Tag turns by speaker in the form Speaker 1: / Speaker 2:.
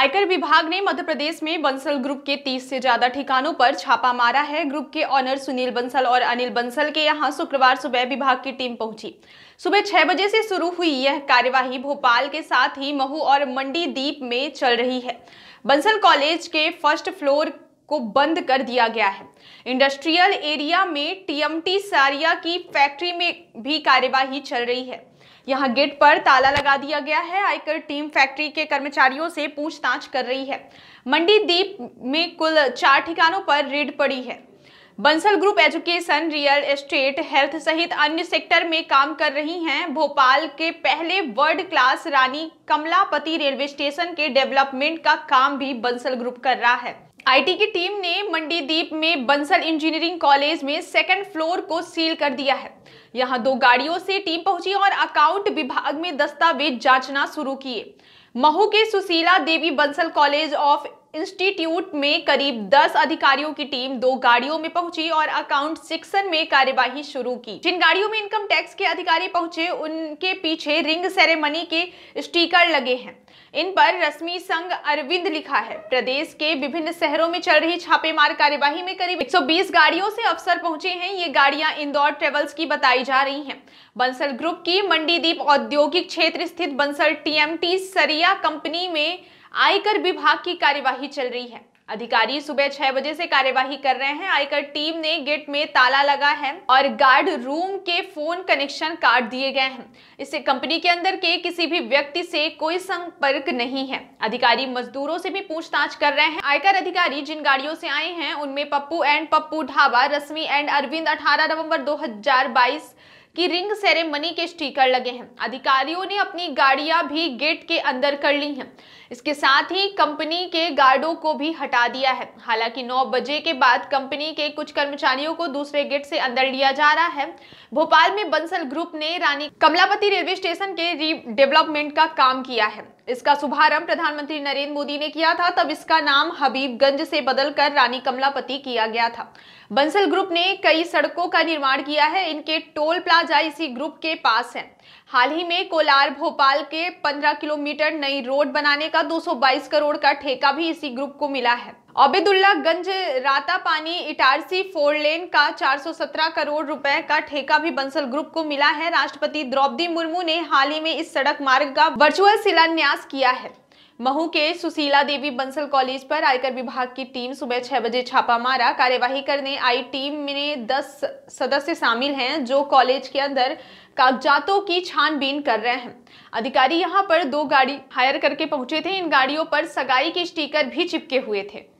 Speaker 1: आयकर विभाग ने मध्य प्रदेश में बंसल ग्रुप के 30 से ज्यादा ठिकानों पर छापा मारा है ग्रुप के ऑनर सुनील बंसल और अनिल बंसल के यहां शुक्रवार सुबह विभाग की टीम पहुंची सुबह छह बजे से शुरू हुई यह कार्यवाही भोपाल के साथ ही महू और मंडी द्वीप में चल रही है बंसल कॉलेज के फर्स्ट फ्लोर को बंद कर दिया गया है इंडस्ट्रियल एरिया में टीएमटी सारिया की फैक्ट्री में भी कार्यवाही चल रही है यहाँ गेट पर ताला लगा दिया गया है आयकर टीम फैक्ट्री के कर्मचारियों से पूछताछ कर रही है मंडी द्वीप में कुल चार ठिकानों पर रेड पड़ी है Bansal group education real estate health सहित अन्य सेक्टर में काम कर रही हैं भोपाल के पहले world class Rani Kamlapati railway station के डेवलपमेंट का काम भी बंसल ग्रुप कर रहा है आईटी की टीम ने मंडी दीप में बंसल इंजीनियरिंग कॉलेज में सेकंड फ्लोर को सील कर दिया है यहां दो गाड़ियों से टीम पहुंची और अकाउंट विभाग में दस्तावेज जांचना शुरू किए महू के Sushila Devi Bansal college of institute में करीब 10 अधिकारियों की टीम दो गाड़ियों में पहुंची और अकाउंट सेक्शन में कार्यवाही शुरू की जिन गाड़ियों में इनकम टैक्स के अधिकारी पहुंचे उनके पीछे रिंग सेरेमनी के स्टिकर लगे हैं इन पर रश्मि संघ अरविंद लिखा है प्रदेश के विभिन्न शहरों में चल रही छापेमार कार्यवाही में करीब 120 गाड़ियों से अफसर पहुंचे हैं ये गाड़ियां इंदौर ट्रेवल्स की बताई जा रही हैं बंसल ग्रुप की मंडीदीप औद्योगिक क्षेत्र स्थित बंसल टीएमटी सरिया कंपनी में आयकर विभाग की कार्यवाही चल रही है अधिकारी सुबह छह बजे से कार्यवाही कर रहे हैं आयकर टीम ने गेट में ताला लगा है और गार्ड रूम के फोन कनेक्शन काट दिए गए हैं इससे कंपनी के अंदर के किसी भी व्यक्ति से कोई संपर्क नहीं है अधिकारी मजदूरों से भी पूछताछ कर रहे हैं आयकर अधिकारी जिन गाड़ियों से आए हैं उनमें पप्पू एंड पप्पू ढाबा रश्मि एंड अरविंद अठारह नवम्बर दो कि रिंग सेरेमनी के स्टीकर लगे हैं अधिकारियों ने अपनी गाड़ियां भी गेट के अंदर कर ली हैं इसके साथ ही कंपनी के गार्डों को भी हटा दिया है हालांकि 9 बजे के बाद कंपनी के कुछ कर्मचारियों को दूसरे गेट से अंदर लिया जा रहा है भोपाल में बंसल ग्रुप ने रानी कमलापति रेलवे स्टेशन के रीडेवलपमेंट का काम किया है इसका शुभारंभ प्रधानमंत्री नरेंद्र मोदी ने किया था तब इसका नाम हबीबगंज से बदलकर रानी कमलापति किया गया था बंसल ग्रुप ने कई सड़कों का निर्माण किया है इनके टोल प्लाजा इसी ग्रुप के पास है हाल ही में कोलार भोपाल के 15 किलोमीटर नई रोड बनाने का 222 करोड़ का ठेका भी इसी ग्रुप को मिला है Obaidullaganj Ratapani Itarsi four lane का 417 करोड़ रुपए का ठेका भी बंसल ग्रुप को मिला है राष्ट्रपति द्रौपदी मुर्मू ने हाल ही में इस सड़क मार्ग का वर्चुअल शिलान्यास किया है महू के सुशीला देवी बंसल कॉलेज पर आयकर विभाग की टीम सुबह छह बजे छापा मारा कार्यवाही करने आई टीम में दस सदस्य शामिल हैं जो कॉलेज के अंदर कागजातों की छानबीन कर रहे हैं अधिकारी यहां पर दो गाड़ी हायर करके पहुंचे थे इन गाड़ियों पर सगाई के स्टीकर भी चिपके हुए थे